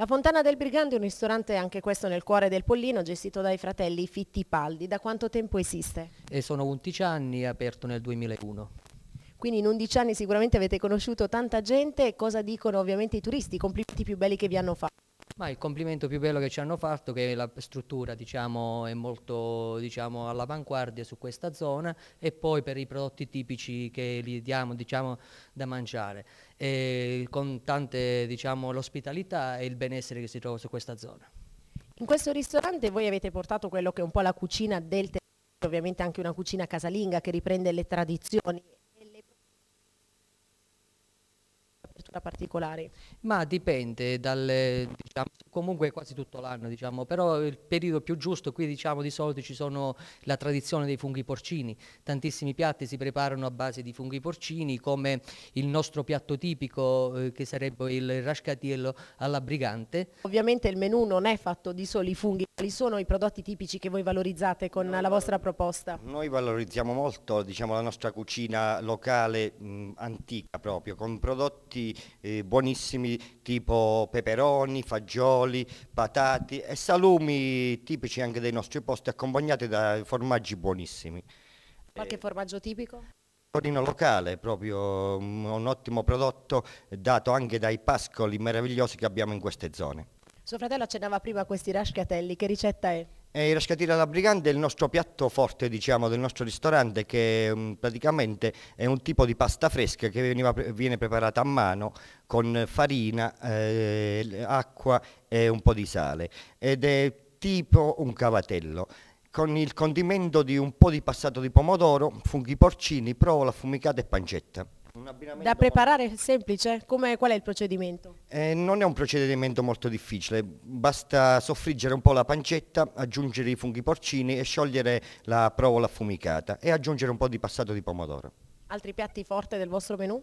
La Fontana del Brigante è un ristorante, anche questo nel cuore del Pollino, gestito dai fratelli Fittipaldi. Da quanto tempo esiste? E sono 11 anni, aperto nel 2001. Quindi in 11 anni sicuramente avete conosciuto tanta gente. Cosa dicono ovviamente i turisti? I complimenti più belli che vi hanno fatto? Ma il complimento più bello che ci hanno fatto è che la struttura diciamo, è molto diciamo, all'avanguardia su questa zona e poi per i prodotti tipici che gli diamo diciamo, da mangiare, e con tante diciamo, l'ospitalità e il benessere che si trova su questa zona. In questo ristorante voi avete portato quello che è un po' la cucina del territorio, ovviamente anche una cucina casalinga che riprende le tradizioni piattaforme particolari? Ma dipende, dal, diciamo, comunque quasi tutto l'anno, diciamo, però il periodo più giusto, qui diciamo di solito ci sono la tradizione dei funghi porcini, tantissimi piatti si preparano a base di funghi porcini, come il nostro piatto tipico eh, che sarebbe il rascatiello alla brigante. Ovviamente il menù non è fatto di soli funghi, quali sono i prodotti tipici che voi valorizzate con no, la vostra proposta? Noi valorizziamo molto diciamo, la nostra cucina locale mh, antica proprio, con prodotti eh, buonissimi tipo peperoni, fagioli, patati e salumi tipici anche dei nostri posti accompagnati da formaggi buonissimi. Qualche eh, formaggio tipico? Torino locale, proprio un ottimo prodotto dato anche dai pascoli meravigliosi che abbiamo in queste zone. Suo fratello accennava prima a questi rascatelli, che ricetta è? E la scatina da brigante è il nostro piatto forte diciamo, del nostro ristorante che mm, praticamente è un tipo di pasta fresca che veniva, viene preparata a mano con farina, eh, acqua e un po' di sale ed è tipo un cavatello con il condimento di un po' di passato di pomodoro, funghi porcini, provola affumicata e pancetta abbinamento... Da preparare è semplice? Come, qual è il procedimento? Eh, non è un procedimento molto difficile, basta soffriggere un po' la pancetta, aggiungere i funghi porcini e sciogliere la provola affumicata e aggiungere un po' di passato di pomodoro. Altri piatti forti del vostro menù?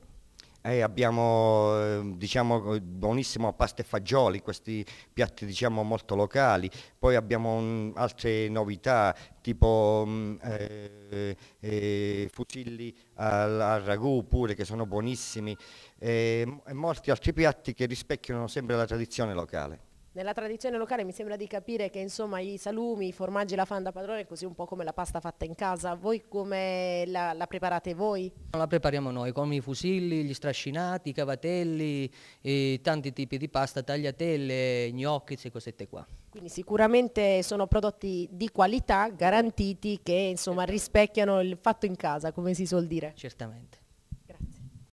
Eh, abbiamo ehm, diciamo, buonissimo pasta e fagioli, questi piatti diciamo, molto locali, poi abbiamo un, altre novità tipo mh, mm, eh, eh, fusilli al, al, ragù pure che sono buonissimi ehm, e molti altri piatti che rispecchiano sempre la tradizione locale. Nella tradizione locale mi sembra di capire che insomma i salumi, i formaggi, la fanda padrone è così un po' come la pasta fatta in casa. Voi come la, la preparate voi? La prepariamo noi con i fusilli, gli strascinati, i cavatelli, e tanti tipi di pasta, tagliatelle, gnocchi, queste cosette qua. Quindi sicuramente sono prodotti di qualità, garantiti, che insomma rispecchiano il fatto in casa, come si suol dire. Certamente.